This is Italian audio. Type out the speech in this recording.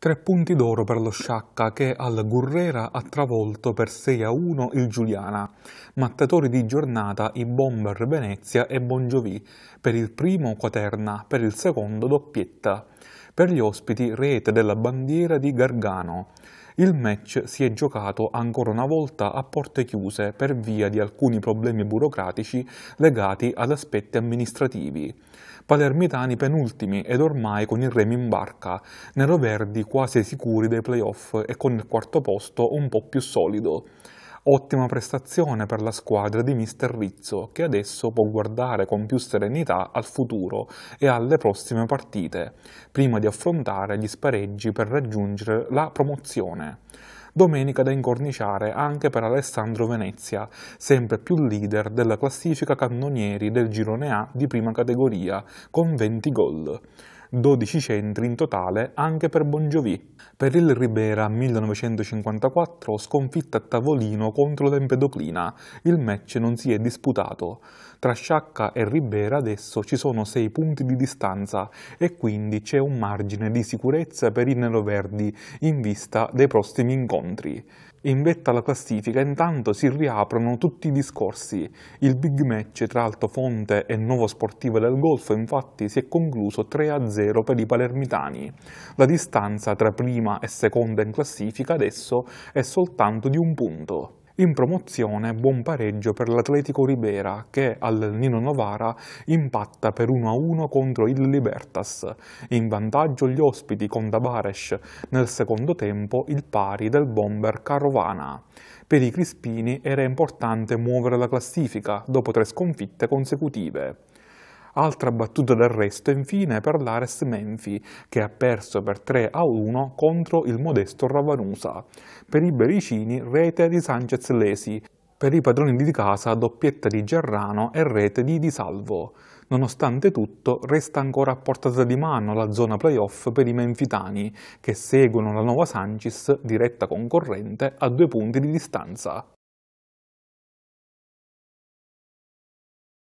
Tre punti d'oro per lo Sciacca che al Gurrera ha travolto per 6 a 1 il Giuliana. Mattatori di giornata i Bomber Venezia e Bongiovì. Per il primo quaterna, per il secondo doppietta. Per gli ospiti rete della bandiera di Gargano il match si è giocato ancora una volta a porte chiuse per via di alcuni problemi burocratici legati ad aspetti amministrativi. Palermitani penultimi ed ormai con il remo in barca, neroverdi quasi sicuri dei playoff e con il quarto posto un po' più solido. Ottima prestazione per la squadra di Mister Rizzo, che adesso può guardare con più serenità al futuro e alle prossime partite, prima di affrontare gli spareggi per raggiungere la promozione domenica da incorniciare anche per Alessandro Venezia, sempre più leader della classifica cannonieri del girone A di prima categoria, con 20 gol. 12 centri in totale anche per Bongiovì. Per il Ribera 1954 sconfitta a tavolino contro l'Empedoclina, il match non si è disputato. Tra Sciacca e Ribera adesso ci sono 6 punti di distanza e quindi c'è un margine di sicurezza per i neroverdi in vista dei prossimi incontri in vetta alla classifica intanto si riaprono tutti i discorsi. Il big match tra Alto Fonte e Nuovo Sportivo del Golfo infatti si è concluso 3-0 per i palermitani. La distanza tra prima e seconda in classifica adesso è soltanto di un punto. In promozione buon pareggio per l'Atletico Ribera che al Nino Novara impatta per 1-1 contro il Libertas. In vantaggio gli ospiti con Dabares nel secondo tempo il pari del bomber Carovana. Per i Crispini era importante muovere la classifica dopo tre sconfitte consecutive altra battuta d'arresto e infine per l'Ares Menfi che ha perso per 3 a 1 contro il modesto Ravanusa. Per i bericini rete di Sanchez Lesi, per i padroni di casa doppietta di Gerrano e rete di Di Salvo. Nonostante tutto, resta ancora a portata di mano la zona playoff per i menfitani, che seguono la nuova Sanchez, diretta concorrente, a due punti di distanza.